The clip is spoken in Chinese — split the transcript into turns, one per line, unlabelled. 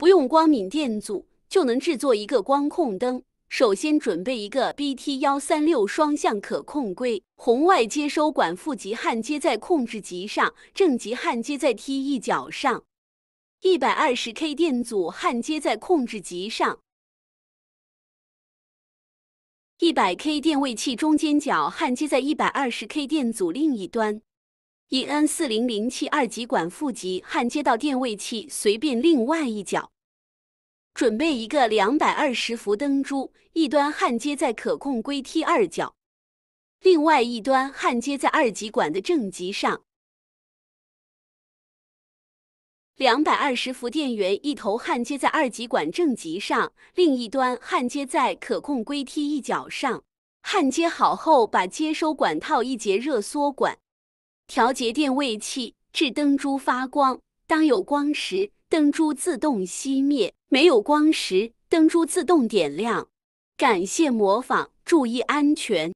不用光敏电阻就能制作一个光控灯。首先准备一个 BT 幺三六双向可控硅，红外接收管负极焊接在控制极上，正极焊接在 T 一脚上。一百二十 K 电阻焊接在控制极上，一百 K 电位器中间脚焊接在一百二十 K 电阻另一端。e N 四零零七二极管负极焊接到电位器随便另外一脚，准备一个两百二十伏灯珠，一端焊接在可控硅 T 二角，另外一端焊接在二极管的正极上。两百二十伏电源一头焊接在二极管正极上，另一端焊接在可控硅 T 一角上。焊接好后，把接收管套一节热缩管。调节电位器，致灯珠发光。当有光时，灯珠自动熄灭；没有光时，灯珠自动点亮。感谢模仿，注意安全。